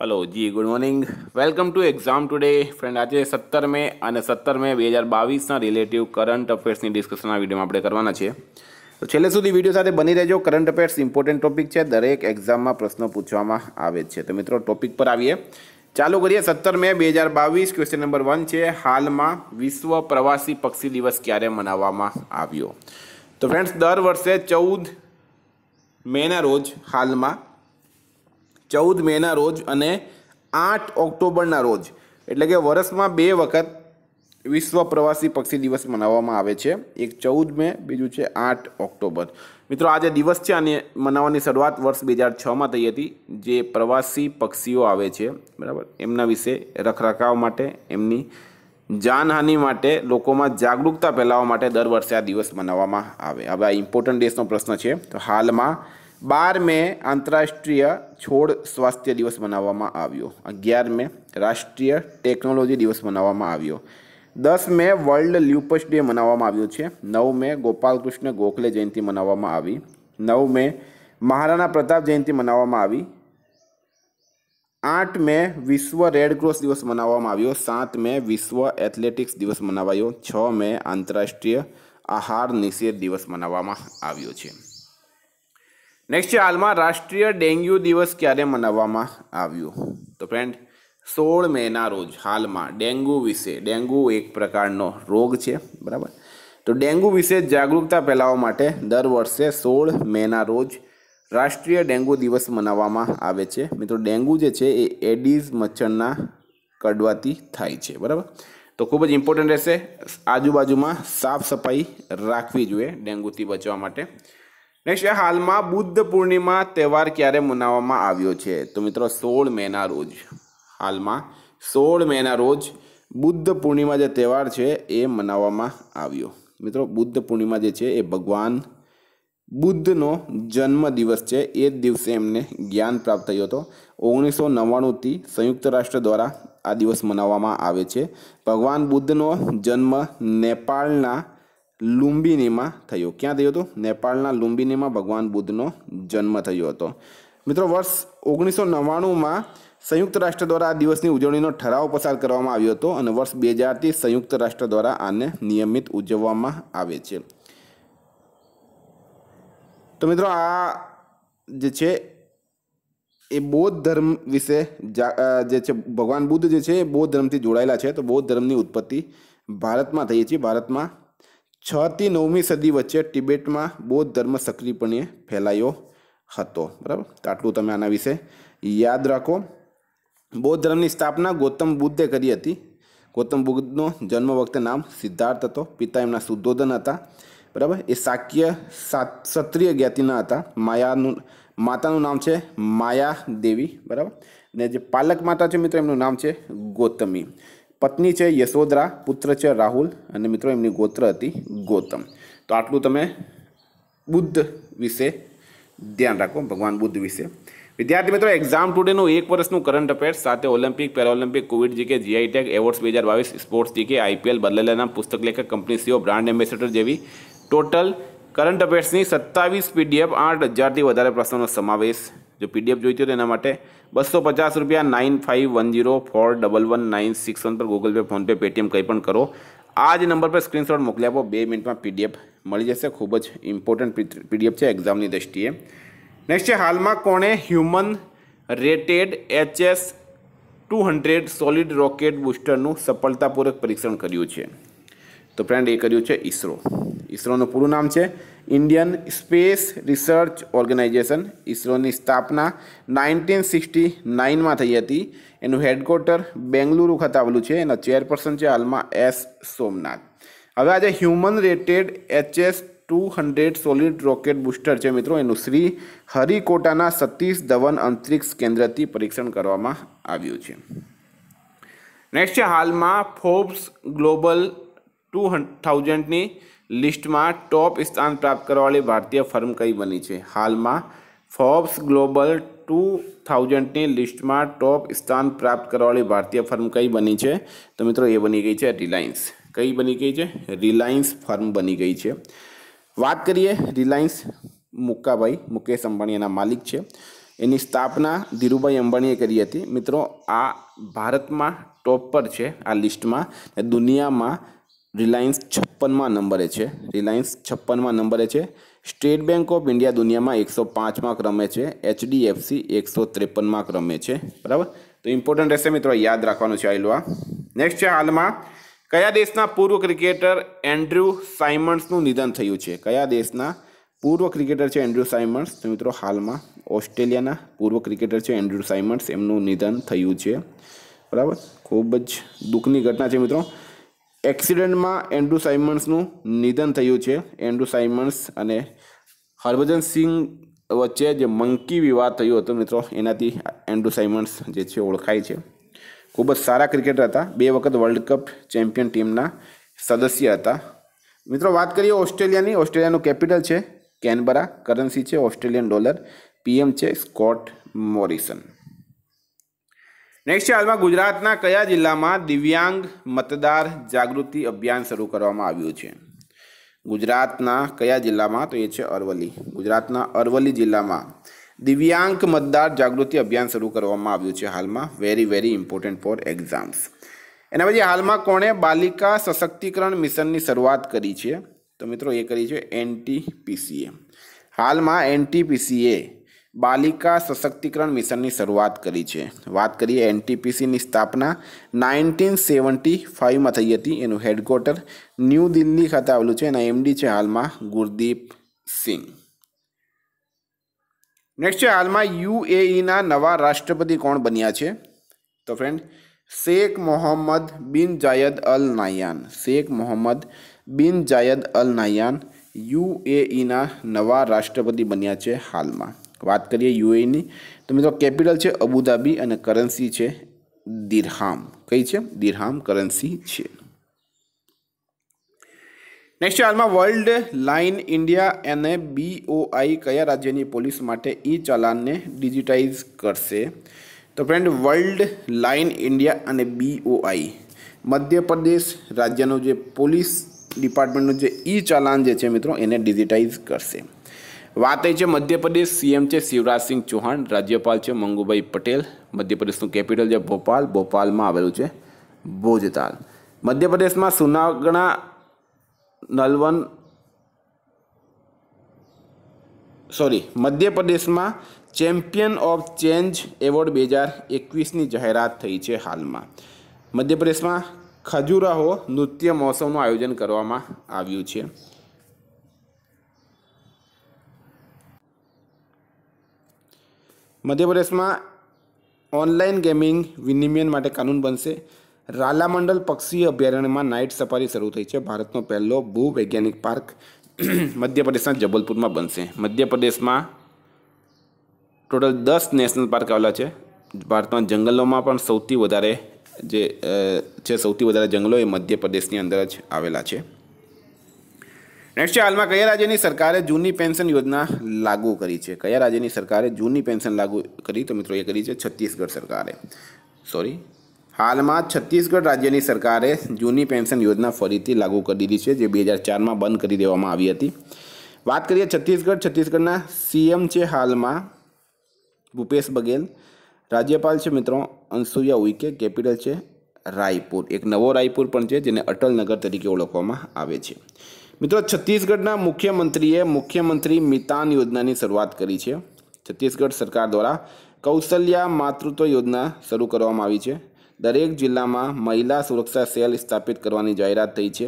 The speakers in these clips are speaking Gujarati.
હલો જી good morning welcome to exam today friend આજે સત્તર મે અને સત્તર મે બે હજાર બાવીસના રિલેટિવ કરંટ અફેર્સની ડિસ્કશનના વિડીયોમાં આપણે કરવાના છીએ તો છેલ્લે સુધી વિડીયો સાથે બની રહેજો કરંટ અફેર્સ ઇમ્પોર્ટન્ટ ટોપિક છે દરેક એક્ઝામમાં પ્રશ્નો પૂછવામાં આવે છે તો મિત્રો ટોપિક પર આવીએ ચાલુ કરીએ સત્તર મે બે હજાર બાવીસ ક્વેશ્ચન નંબર વન છે હાલમાં વિશ્વ પ્રવાસી પક્ષી દિવસ ક્યારે મનાવવામાં આવ્યો તો ફ્રેન્ડ્સ દર વર્ષે ચૌદ મેના રોજ હાલમાં ચૌદ મેના રોજ અને આઠ ઓક્ટોબરના રોજ એટલે કે વર્ષમાં બે વખત વિશ્વ પ્રવાસી પક્ષી દિવસ મનાવવામાં આવે છે એક ચૌદ મે બીજું છે આઠ ઓક્ટોબર મિત્રો આ જે દિવસ છે આને મનાવવાની શરૂઆત વર્ષ બે હજાર છમાં થઈ હતી જે પ્રવાસી પક્ષીઓ આવે છે બરાબર એમના વિશે રખરખાવ માટે એમની જાનહાનિ માટે લોકોમાં જાગૃતતા ફેલાવવા માટે દર વર્ષે આ દિવસ મનાવવામાં આવે હવે આ ઇમ્પોર્ટન્ટ ડેસનો પ્રશ્ન છે તો હાલમાં બાર મે આંતરરાષ્ટ્રીય છોડ સ્વાસ્થ્ય દિવસ મનાવવામાં આવ્યો અગિયાર મે રાષ્ટ્રીય ટેકનોલોજી દિવસ મનાવવામાં આવ્યો દસ મે વર્લ્ડ લ્યુપસ ડે મનાવવામાં આવ્યો છે નવ મે ગોપાલકૃષ્ણ ગોખલે જયંતિ મનાવવામાં આવી નવ મે મહારાણા પ્રતાપ જયંતિ મનાવવામાં આવી આઠ મે વિશ્વ રેડક્રોસ દિવસ મનાવવામાં આવ્યો સાત મે વિશ્વ એથ્લેટિક્સ દિવસ મનાવાયો છ મે આંતરરાષ્ટ્રીય આહાર નિષેધ દિવસ મનાવવામાં આવ્યો છે નેક્સ્ટ છે હાલમાં રાષ્ટ્રીય ડેન્ગ્યુ દિવસ ક્યારે મનાવવામાં આવ્યો તો ફ્રેન્ડ સોળ મેના રોજ હાલમાં ડેન્ગ્યુ વિશે ડેન્ગ્યુ એક પ્રકારનો રોગ છે બરાબર તો ડેન્ગ્યુ વિશે જાગૃતતા ફેલાવવા માટે દર વર્ષે સોળ મેના રોજ રાષ્ટ્રીય ડેન્ગ્યુ દિવસ મનાવવામાં આવે છે મિત્રો ડેન્ગ્યુ જે છે એ એડિઝ મચ્છરના કડવાથી થાય છે બરાબર તો ખૂબ જ ઇમ્પોર્ટન્ટ રહેશે આજુબાજુમાં સાફ સફાઈ રાખવી જોઈએ ડેન્ગ્યુથી બચવા માટે નેક્સ્ટ હાલમાં બુદ્ધ પૂર્ણિમા તહેવાર ક્યારે મનાવવામાં આવ્યો છે તો મિત્રો સોળ મેના રોજ હાલમાં સોળ મેના રોજ બુદ્ધ પૂર્ણિમા જે તહેવાર છે એ મનાવવામાં આવ્યો મિત્રો બુદ્ધ પૂર્ણિમા જે છે એ ભગવાન બુદ્ધનો જન્મ દિવસ છે એ જ દિવસે એમને જ્ઞાન પ્રાપ્ત થયો હતો ઓગણીસો નવ્વાણુંથી સંયુક્ત રાષ્ટ્ર દ્વારા આ દિવસ મનાવવામાં આવે છે ભગવાન બુદ્ધનો જન્મ નેપાળના લુંબિનીમાં થયો ક્યાં થયો હતો નેપાળના લુંબિનીમાં ભગવાન બુદ્ધનો જન્મ થયો હતો મિત્રો વર્ષ ઓગણીસો નવ્વાણુંમાં સંયુક્ત રાષ્ટ્ર દ્વારા આ દિવસની ઉજવણીનો ઠરાવ પસાર કરવામાં આવ્યો હતો અને વર્ષ બે હજારથી સંયુક્ત રાષ્ટ્ર દ્વારા આને નિયમિત ઉજવવામાં આવે છે તો મિત્રો આ જે છે એ બૌદ્ધ ધર્મ વિશે જે છે ભગવાન બુદ્ધ જે છે એ બૌદ્ધ ધર્મથી જોડાયેલા છે તો બૌદ્ધ ધર્મની ઉત્પત્તિ ભારતમાં થઈ છે ભારતમાં છથી નવમી સદી વચ્ચે તિબેટમાં બૌદ્ધ ધર્મ સક્રિયપણે ફેલાયો હતો બરાબર તો આટલું તમે આના વિશે યાદ રાખો બૌદ્ધ ધર્મની સ્થાપના ગૌતમ બુદ્ધે કરી હતી ગૌતમ બુદ્ધનો જન્મ વખતે નામ સિદ્ધાર્થ હતો પિતા એમના શુદ્ધોધન હતા બરાબર એ શાક્ય ક્ષત્રિય જ્ઞાતિના હતા માયાનું માતાનું નામ છે માયા દેવી બરાબર ને જે પાલક માતા છે મિત્રો એમનું નામ છે ગૌતમી પત્ની છે યશોદરા પુત્ર છે રાહુલ અને મિત્રો એમની ગોત્ર હતી ગૌતમ તો આટલું તમે બુદ્ધ વિશે ધ્યાન રાખો ભગવાન બુદ્ધ વિશે વિદ્યાર્થી મિત્રો એક્ઝામ ટુડેનું એક વર્ષનું કરંટ અફેર્સ સાથે Olympic Paralympic Covid GK GI tech awards બે હજાર બાવીસ સ્પોર્ટ્સ જીકે આઈપીએલ બદલેલાના પુસ્તક લેખક કંપનીસીઓ બ્રાન્ડ એમ્બેસેડર જેવી ટોટલ કરંટ અફેર્સની સત્તાવીસ પીડીએફ આઠ હજારથી વધારે પ્રશ્નોનો સમાવેશ જો પીડીએફ જોઈતી હોય તો એના માટે બસો પચાસ રૂપિયા nine five one zero four double one nine six one પર ગૂગલ પે ફોનપે પેટીએમ કંઈ પણ કરો આ જ નંબર પર સ્ક્રીનશોટ મોકલી આપો બે મિનિટમાં પીડીએફ મળી જશે ખૂબ જ ઇમ્પોર્ટન્ટ પીડીએફ છે એક્ઝામની દ્રષ્ટિએ નેક્સ્ટ છે હાલમાં કોણે human rated HS two hundred solid rocket બુસ્ટરનું સફળતાપૂર્વક પરીક્ષણ કર્યું છે તો ફ્રેન્ડ એ કર્યું છે ઇસરો ઇસરોનું પૂરું નામ છે ઇન્ડિયન સ્પેસ રિસર્ચ ઓર્ગેનાઇઝેશન ઇસરોની સ્થાપના નાઇન્ટીન સિક્સટી નાઇનમાં થઈ હતી એનું હેડક્વાર્ટર બેંગલુરુ ખાતે આવેલું છે એના ચેરપર્સન છે હાલમાં એસ સોમનાથ હવે આજે human rated HS two hundred solid rocket booster છે મિત્રો એનું શ્રી હરિકોટાના સતીશ ધવન અંતરિક્ષ કેન્દ્રથી પરીક્ષણ કરવામાં આવ્યું છે નેક્સ્ટ છે હાલમાં ફોર્બ્સ ગ્લોબલ ટુ થાઉઝન્ડની લિસ્ટમાં ટોપ સ્થાન પ્રાપ્ત કરવાવાળી ભારતીય ફર્મ કઈ બની છે હાલમાં ફોર્બ્સ ગ્લોબલ ટુ થાઉઝન્ડની લિસ્ટમાં ટોપ સ્થાન પ્રાપ્ત કરવાવાળી ભારતીય ફર્મ કઈ બની છે તો મિત્રો એ બની ગઈ છે રિલાયન્સ કઈ બની ગઈ છે રિલાયન્સ ફર્મ બની ગઈ છે વાત કરીએ રિલાયન્સ મુક્કાભાઈ મુકેશ અંબાણી એના માલિક છે એની સ્થાપના ધીરુભાઈ અંબાણીએ કરી હતી મિત્રો આ ભારતમાં ટોપ પર છે આ લિસ્ટમાં દુનિયામાં રિલાયન્સ છપ્પનમાં નંબરે છે રિલાયન્સ છપ્પનમાં નંબરે છે સ્ટેટ બેંક ઓફ ઇન્ડિયા દુનિયામાં એકસો પાંચમાં ક્રમે છે એચડીએફસી એકસો ત્રેપનમાં ક્રમે છે બરાબર તો ઇમ્પોર્ટન્ટ રહેશે મિત્રો યાદ રાખવાનું છે આઈલો નેક્સ્ટ છે હાલમાં કયા દેશના પૂર્વ ક્રિકેટર એન્ડ્રુ સાયમન્ડ્સનું નિધન થયું છે કયા દેશના પૂર્વ ક્રિકેટર છે એન્ડ્રુ સાઇમન્સ તો મિત્રો હાલમાં ઓસ્ટ્રેલિયાના પૂર્વ ક્રિકેટર છે એન્ડ્રુ સાઇમન્સ એમનું નિધન થયું છે બરાબર ખૂબ જ દુઃખની ઘટના છે મિત્રો એક્સિડન્ટમાં એન્ડ્રુ સાઇમન્સનું નિધન થયું છે એન્ડ્રુ સાઇમન્સ અને હરભજન સિંહ વચ્ચે જે મંકી વિવાદ થયો હતો મિત્રો એનાથી એન્ડ્રુ સાઇમન્સ જે છે ઓળખાય છે ખૂબ જ સારા ક્રિકેટર હતા બે વખત વર્લ્ડ કપ ચેમ્પિયન ટીમના સદસ્ય હતા મિત્રો વાત કરીએ ઓસ્ટ્રેલિયાની ઓસ્ટ્રેલિયાનું કેપિટલ છે કેનબરા કરન્સી છે ઓસ્ટ્રેલિયન ડોલર પીએમ છે સ્કોટ મોરિસન નેક્સ્ટ છે હાલમાં ગુજરાતના કયા જિલ્લામાં દિવ્યાંગ મતદાર જાગૃતિ અભિયાન શરૂ કરવામાં આવ્યું છે ગુજરાતના કયા જિલ્લામાં તો એ છે અરવલ્લી ગુજરાતના અરવલ્લી જિલ્લામાં દિવ્યાંગ મતદાર જાગૃતિ અભિયાન શરૂ કરવામાં આવ્યું છે હાલમાં very very important for exams એના પછી હાલમાં કોણે બાલિકા સશક્તિકરણ મિશનની શરૂઆત કરી છે તો મિત્રો એ કરી છે એનટીપીસીએ હાલમાં એનટીપીસીએ બાલિકા સશક્તિકરણ મિશનની શરૂઆત કરી છે વાત કરીએ એનટીપીસીની સ્થાપના નાઇન્ટીન સેવન્ટી ફાઇવમાં થઈ હતી એનું હેડક્વાર્ટર ન્યૂ દિલ્હી ખાતે આવેલું છે એના એમડી છે હાલમાં ગુરદીપ સિંહ નેક્સ્ટ છે હાલમાં યુએઈના નવા રાષ્ટ્રપતિ કોણ બન્યા છે તો ફ્રેન્ડ શેખ મોહમ્મદ બિન જાયદ અલ નાયાન શેખ મોહમ્મદ બિન જાયદ અલ નાયાન યુએઈના નવા રાષ્ટ્રપતિ બન્યા છે હાલમાં વાત કરીએ યુએની તો મિત્રો કેપિટલ છે અબુધાબી અને કરન્સી છે દિરહામ કઈ છે દિરહામ કરન્સી છે નેક્સ્ટ હાલમાં વર્લ્ડ લાઇન ઇન્ડિયા અને બીઓઆઈ કયા રાજ્યની પોલીસ માટે ઈ ચલાનને ડિજિટાઇઝ કરશે તો ફ્રેન્ડ વર્લ્ડ લાઇન ઇન્ડિયા અને બીઓઆઈ મધ્યપ્રદેશ રાજ્યનું જે પોલીસ ડિપાર્ટમેન્ટનું જે ઈ ચલાન જે છે મિત્રો એને ડિજિટાઇઝ કરશે વાત એ છે મધ્યપ્રદેશ સીએમ છે શિવરાજસિંહ ચૌહાણ રાજ્યપાલ છે મંગુભાઈ પટેલ મધ્યપ્રદેશનું કેપિટલ છે ભોપાલ ભોપાલમાં આવેલું છે ભોજતાલ મધ્યપ્રદેશમાં સુનાગણા નલવન સોરી મધ્યપ્રદેશમાં ચેમ્પિયન ઓફ ચેન્જ એવોર્ડ બે હજાર એકવીસની જાહેરાત થઈ છે હાલમાં મધ્યપ્રદેશમાં ખજુરાહો નૃત્ય મહોત્સવનું આયોજન કરવામાં આવ્યું છે મધ્યપ્રદેશમાં ઓનલાઈન ગેમિંગ વિનિમયન માટે કાનૂન બનશે રાલામંડલ પક્ષી અભયારણ્યમાં નાઇટ સફારી શરૂ થઈ છે ભારતનો પહેલો ભૂવૈજ્ઞાનિક પાર્ક મધ્યપ્રદેશના જબલપુરમાં બનશે મધ્યપ્રદેશમાં ટોટલ દસ નેશનલ પાર્ક આવેલા છે ભારતમાં જંગલોમાં પણ સૌથી વધારે જે છે સૌથી વધારે જંગલો એ મધ્યપ્રદેશની અંદર જ આવેલા છે નેક્સ્ટ છે હાલમાં કયા રાજ્યની સરકારે જૂની પેન્શન યોજના લાગુ કરી છે કયા રાજ્યની સરકારે જૂની પેન્શન લાગુ કરી તો મિત્રો એ કરી છે છત્તીસગઢ સરકારે સોરી હાલમાં છત્તીસગઢ રાજ્યની સરકારે જૂની પેન્શન યોજના ફરીથી લાગુ કરી દીધી છે જે બે હજાર ચારમાં બંધ કરી દેવામાં આવી હતી વાત કરીએ છત્તીસગઢ છત્તીસગઢના સીએમ છે હાલમાં ભૂપેશ બઘેલ રાજ્યપાલ છે મિત્રો અંસુયા ઉઈકે કેપિટલ છે રાયપુર એક નવો રાયપુર પણ છે જેને અટલ નગર તરીકે ઓળખવામાં આવે છે મિત્રો છત્તીસગઢના મુખ્યમંત્રીએ મુખ્યમંત્રી મિતાન યોજનાની શરૂઆત કરી છે છત્તીસગઢ સરકાર દ્વારા કૌશલ્યા માતૃત્વ યોજના શરૂ કરવામાં આવી છે દરેક જિલ્લામાં મહિલા સુરક્ષા સેલ સ્થાપિત કરવાની જાહેરાત થઈ છે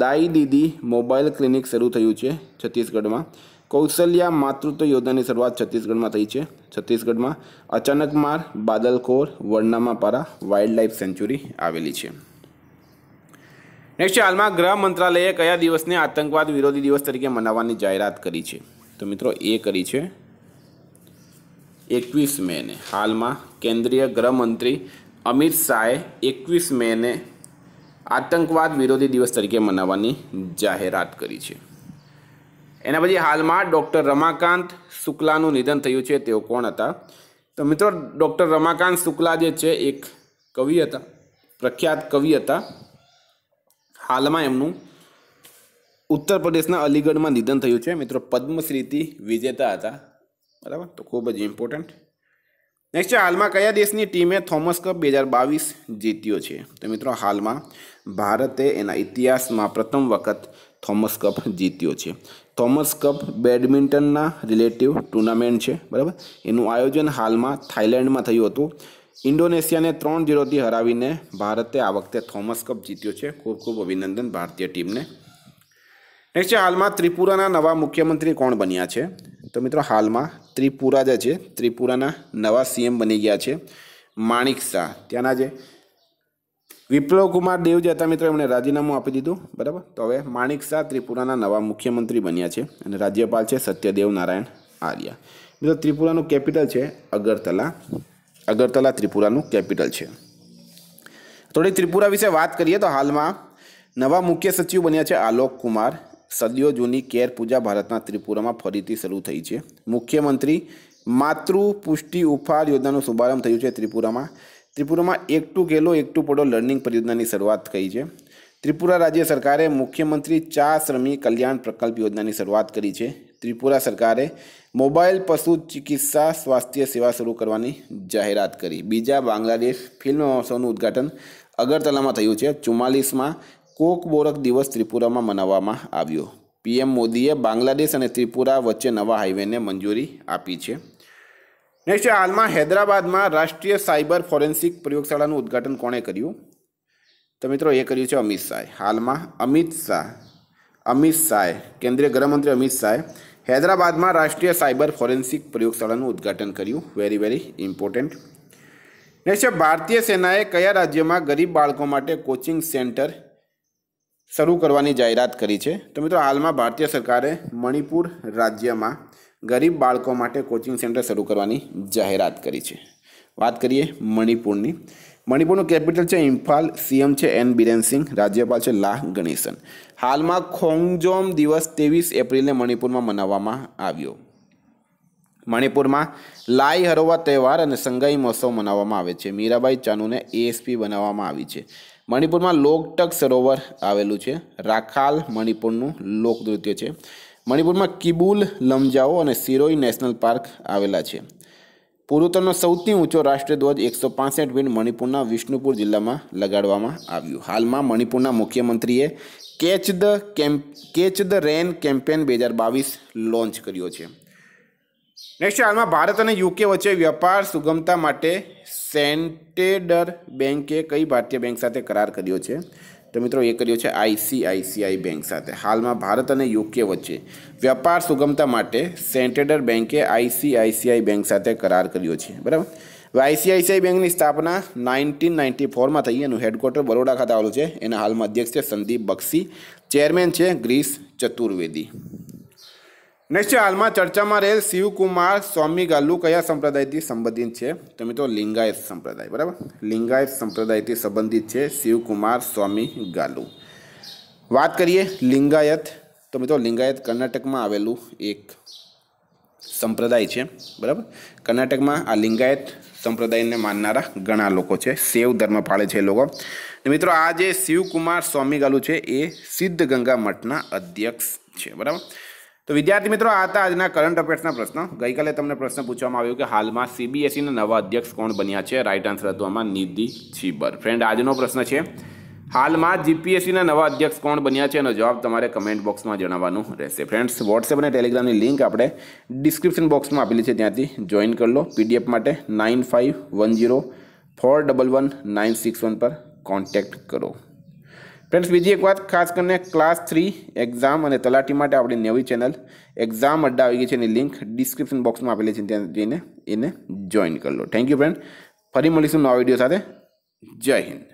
દાઈ દીદી મોબાઈલ ક્લિનિક શરૂ થયું છે છત્તીસગઢમાં કૌશલ્યા માતૃત્વ યોજનાની શરૂઆત છત્તીસગઢમાં થઈ છે છત્તીસગઢમાં અચાનકમાર બાદલખોર વર્ણામાપારા વાઇલ્ડ લાઇફ સેન્ચ્યુરી આવેલી છે નેક્સ્ટ હાલમાં ગૃહ મંત્રાલયે કયા દિવસને આતંકવાદ વિરોધી દિવસ તરીકે મનાવવાની જાહેરાત કરી છે તો મિત્રો એ કરી છે એકવીસ મેને હાલમાં કેન્દ્રીય ગૃહમંત્રી અમિત શાહે એકવીસ મેને આતંકવાદ વિરોધી દિવસ તરીકે મનાવવાની જાહેરાત કરી છે એના પછી હાલમાં ડૉક્ટર રમાકાંત શુક્લાનું નિધન થયું છે તેઓ કોણ હતા તો મિત્રો ડૉક્ટર રમાકાંત શુક્લા જે છે એક કવિ હતા પ્રખ્યાત કવિ હતા હાલમાં એમનું ઉત્તર પ્રદેશના અલીગઢમાં નિધન થયું છે મિત્રો પદ્મશ્રીથી વિજેતા હતા બરાબર તો ખૂબ જ ઇમ્પોર્ટન્ટ નેક્સ્ટ છે હાલમાં કયા દેશની ટીમે થોમસ કપ બે હજાર બાવીસ જીત્યો છે તો મિત્રો હાલમાં ભારતે એના ઇતિહાસમાં પ્રથમ વખત થોમસ કપ જીત્યો છે થોમસ કપ બેડમિન્ટનના રિલેટિવ ટુર્નામેન્ટ છે બરાબર એનું આયોજન હાલમાં થાઇલેન્ડમાં થયું હતું ઇન્ડોનેશિયાને ત્રણ જીરોથી હરાવીને ભારતે આ વખતે થોમસ કપ જીત્યો છે ખૂબ ખૂબ અભિનંદન ભારતીય ટીમને નેક્સ્ટ છે હાલમાં ત્રિપુરાના નવા મુખ્યમંત્રી કોણ બન્યા છે તો મિત્રો હાલમાં ત્રિપુરા જે છે ત્રિપુરાના નવા સીએમ બની ગયા છે માણિક શાહ ત્યાંના જે વિપ્લવ કુમાર દેવ જે હતા મિત્રો એમણે રાજીનામું આપી દીધું બરાબર તો હવે માણિક શાહ ત્રિપુરાના નવા મુખ્યમંત્રી બન્યા છે અને રાજ્યપાલ છે સત્યદેવ નારાયણ આર્યા મિત્રો ત્રિપુરાનું કેપિટલ છે અગરતલા અગરતલા ત્રિપુરાનું કેપિટલ છે થોડી ત્રિપુરા વિશે વાત કરીએ તો હાલમાં નવા મુખ્ય સચિવ બન્યા છે આલોક કુમાર સદીઓ જૂની કેર પૂજા ભારતના ત્રિપુરામાં ફરીથી શરૂ થઈ છે મુખ્યમંત્રી માતૃ પુષ્ટિ ઉપહાર યોજનાનો શુભારંભ થયું છે ત્રિપુરામાં ત્રિપુરામાં એક એકટું કેલો એકટું પડો લર્નિંગ પરિયોજનાની શરૂઆત કરી છે ત્રિપુરા રાજ્ય સરકારે મુખ્યમંત્રી ચા શ્રમી કલ્યાણ પ્રકલ્પ યોજનાની શરૂઆત કરી છે ત્રિપુરા સરકારે મોબાઈલ પશુ ચિકિત્સા સ્વાસ્થ્ય સેવા શરૂ કરવાની જાહેરાત કરી બીજા બાંગ્લાદેશ ફિલ્મ મહોત્સવનું ઉદ્ઘાટન અગરતલામાં થયું છે ચુમ્માલીસમાં કોક બોરક દિવસ ત્રિપુરામાં મનાવવામાં આવ્યો પીએમ મોદીએ બાંગ્લાદેશ અને ત્રિપુરા વચ્ચે નવા હાઈવેને મંજૂરી આપી છે નેક્સ્ટ હાલમાં હૈદરાબાદમાં રાષ્ટ્રીય સાયબર ફોરેન્સિક પ્રયોગશાળાનું ઉદ્ઘાટન કોણે કર્યું તો મિત્રો એ કર્યું છે અમિત શાહે હાલમાં અમિત શાહ અમિત શાહે કેન્દ્રીય ગૃહમંત્રી અમિત શાહે હૈદરાબાદમાં રાષ્ટ્રીય સાયબર ફોરેન્સિક પ્રયોગશાળાનું ઉદ્ઘાટન કર્યું વેરી વેરી ઇમ્પોર્ટન્ટ નેક્સ્ટ ભારતીય સેનાએ કયા રાજ્યમાં ગરીબ બાળકો માટે કોચિંગ સેન્ટર શરૂ કરવાની જાહેરાત કરી છે તો મિત્રો હાલમાં ભારતીય સરકારે મણિપુર રાજ્યમાં ગરીબ બાળકો માટે કોચિંગ સેન્ટર શરૂ કરવાની જાહેરાત કરી છે વાત કરીએ મણિપુરની મણિપુરનું કેપિટલ છે ઇમ્ફાલ સીએમ છે એન બિરેન સિંહ રાજ્યપાલ છે લાહ ગણેશન હાલમાં ખોંગજોમ દિવસ ત્રેવીસ એપ્રિલને મણિપુરમાં મનાવવામાં આવ્યો મણિપુરમાં લાઈ હરોવા તહેવાર અને સંગાઈ મહોત્સવ મનાવવામાં આવે છે મીરાબાઈ ચાનુને એએસપી બનાવવામાં આવી છે મણિપુરમાં લોકટક સરોવર આવેલું છે રાખાલ મણિપુરનું લોકનૃત્ય છે મણિપુરમાં કિબુલ લમજાઓ અને સિરોઈ નેશનલ પાર્ક આવેલા છે પૂર્વોત્તરનો સૌથી ઊંચો રાષ્ટ્રધ્વજ એકસો પાસઠ વીટ મણિપુરના વિષ્ણુપુર જિલ્લામાં લગાડવામાં આવ્યું હાલમાં મણિપુરના મુખ્યમંત્રીએ catch the camp catch the rain campaign બે હજાર બાવીસ લોન્ચ કર્યો છે નેક્સ્ટ હાલમાં ભારત અને યુકે વચ્ચે વ્યાપાર સુગમતા માટે સેન્ટેડર બેન્કે કઈ ભારતીય બેંક સાથે કરાર કર્યો છે તો મિત્રો એ કર્યો છે આઈસીઆઈસીઆઈ બેંક સાથે હાલમાં ભારત અને યુકે વચ્ચે વ્યાપાર સુગમતા માટે સેન્ટેડર બેંકે આઈસીઆઈસીઆઈ બેંક સાથે કરાર કર્યો છે બરાબર હવે આઈસીઆઈસીઆઈ બેંકની સ્થાપના નાઇન્ટીન નાઇન્ટી ફોરમાં થઈ એનું હેડક્વાર્ટર બરોડા ખાતે આવેલું છે એના હાલમાં અધ્યક્ષ છે સંદીપ બક્ષી ચેરમેન છે ગ્રીસ ચતુર્વેદી નેક્સ્ટ હાલમાં ચર્ચામાં રહેલ શિવકુમાર સ્વામી ગાલુ કયા સંપ્રદાયથી સંબંધિત છે તો મિત્રો લિંગાયત સંપ્રદાય બરાબર લિંગાયત સંપ્રદાયથી સંબંધિત છે શિવકુમાર સ્વામી ગાલુ વાત કરીએ લિંગાયત તો મિત્રો લિંગાયત કર્ણાટકમાં આવેલું એક સંપ્રદાય છે બરાબર કર્ણાટકમાં આ લિંગાયત સંપ્રદાયને માનનારા ઘણા લોકો છે શૈવ ધર્મ પાળે છે લોકો મિત્રો આ જે શિવકુમાર સ્વામી ગાલુ છે એ સિદ્ધ ગંગા મઠના અધ્યક્ષ છે બરાબર તો વિદ્યાર્થી મિત્રો આ હતા આજના કરંટ અફેર્સના પ્રશ્નો ગઈકાલે તમને પ્રશ્ન પૂછવામાં આવ્યો કે હાલમાં સીબીએસઈના નવા અધ્યક્ષ કોણ બન્યા છે રાઇટ આન્સર હતો આમાં નિધિ છીબર ફ્રેન્ડ આજનો પ્રશ્ન છે હાલમાં જીપીએસસીના e નવા અધ્યક્ષ કોણ બન્યા છે એનો જવાબ તમારે કમેન્ટ બોક્સમાં જણાવવાનું રહેશે ફ્રેન્ડ્સ વોટ્સએપ અને ટેલિગ્રામની લિંક આપણે ડિસ્ક્રિપ્શન બોક્સમાં આપેલી છે ત્યાંથી જોઈન કરી લો પીડીએફ માટે nine five one zero four double one nine six one પર કોન્ટેક્ટ કરો ફ્રેન્ડ્સ બીજી એક વાત ખાસ કરીને ક્લાસ થ્રી એક્ઝામ અને તલાટી માટે આપણી નવી ચેનલ એક્ઝામ અડ્ડા આવી ગઈ છે એની લિંક ડિસ્ક્રિપ્શન બોક્સમાં આપેલી છે ત્યાં જઈને એને જોઈન કરી લો થેન્ક યુ ફ્રેન્ડ ફરી મળીશું નવા વિડીયો સાથે જય હિન્દ